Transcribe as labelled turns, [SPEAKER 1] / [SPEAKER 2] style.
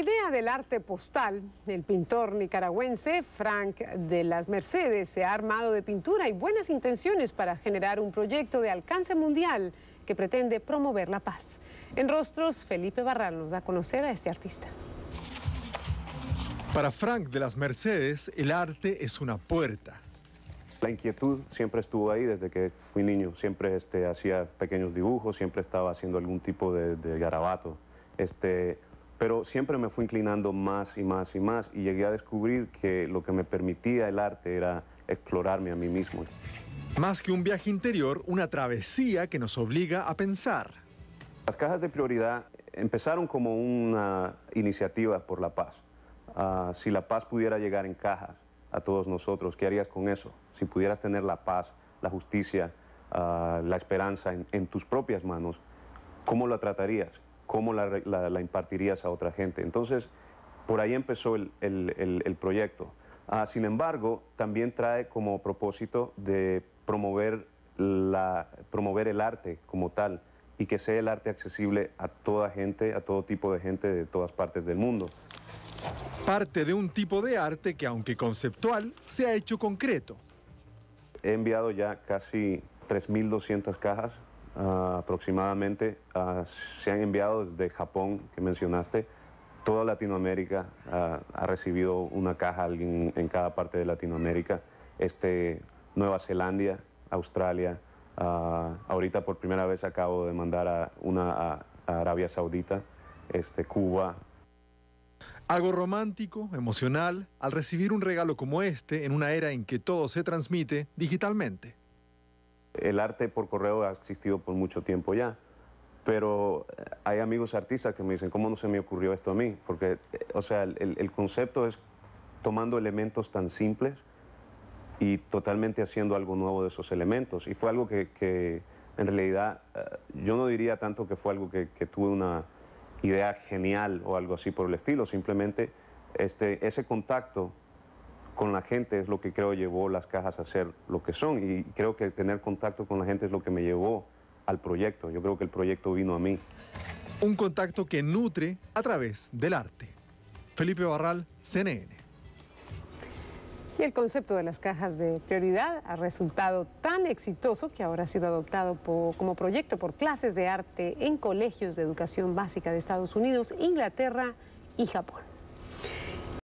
[SPEAKER 1] idea del arte postal, el pintor nicaragüense Frank de las Mercedes se ha armado de pintura y buenas intenciones para generar un proyecto de alcance mundial que pretende promover la paz. En Rostros, Felipe Barral nos da a conocer a este artista.
[SPEAKER 2] Para Frank de las Mercedes, el arte es una puerta.
[SPEAKER 3] La inquietud siempre estuvo ahí desde que fui niño. Siempre este, hacía pequeños dibujos, siempre estaba haciendo algún tipo de, de garabato. Este, pero siempre me fui inclinando más y más y más y llegué a descubrir que lo que me permitía el arte era explorarme a mí mismo.
[SPEAKER 2] Más que un viaje interior, una travesía que nos obliga a pensar. Las cajas de prioridad
[SPEAKER 3] empezaron como una iniciativa por la paz. Ah, si la paz pudiera llegar en cajas a todos nosotros, ¿qué harías con eso? Si pudieras tener la paz, la justicia, ah, la esperanza en tus propias manos, ¿cómo la tratarías? cómo la, impartirías a otra gente. Entonces, por ahí empezó el, proyecto. Ah, sin embargo, también trae como propósito de promover, la, promover el arte como tal y que sea el arte accesible a toda gente, a todo tipo de gente de todas partes del mundo.
[SPEAKER 2] Parte de un tipo de arte que, aunque conceptual, se ha hecho concreto.
[SPEAKER 3] He enviado ya casi 3.200 cajas aproximadamente ah, se han enviado desde Japón, que mencionaste, toda Latinoamérica ah, ha recibido una caja, alguien en cada parte de Latinoamérica, este, Nueva Zelanda, Australia, ah, ahorita por primera vez acabo de mandar a una Arabia Saudita, este, Cuba.
[SPEAKER 2] Algo romántico, emocional, al recibir un regalo como este en una era en que todo se transmite digitalmente
[SPEAKER 3] el arte por correo ha existido por mucho tiempo ya, pero eh, hay amigos artistas que me dicen, ¿cómo no se me ocurrió esto a mí? Porque, eh, o sea, el, concepto es tomando elementos tan simples y totalmente haciendo algo nuevo de esos elementos. Y fue algo que, en realidad, eh, yo no diría tanto que fue algo que, que tuve una idea genial o algo así por el estilo, simplemente este, ese contacto con la gente es lo que creo llevó las cajas a ser lo que son y creo que tener contacto con la gente es lo que me llevó al proyecto. Yo creo que el proyecto vino a mí.
[SPEAKER 2] Un contacto que nutre a través del arte. Felipe Barral, CNN.
[SPEAKER 1] Y el concepto de las cajas de prioridad ha resultado tan exitoso que ahora ha sido adoptado como proyecto por clases de arte en colegios de educación básica de Estados Unidos, Inglaterra y Japón.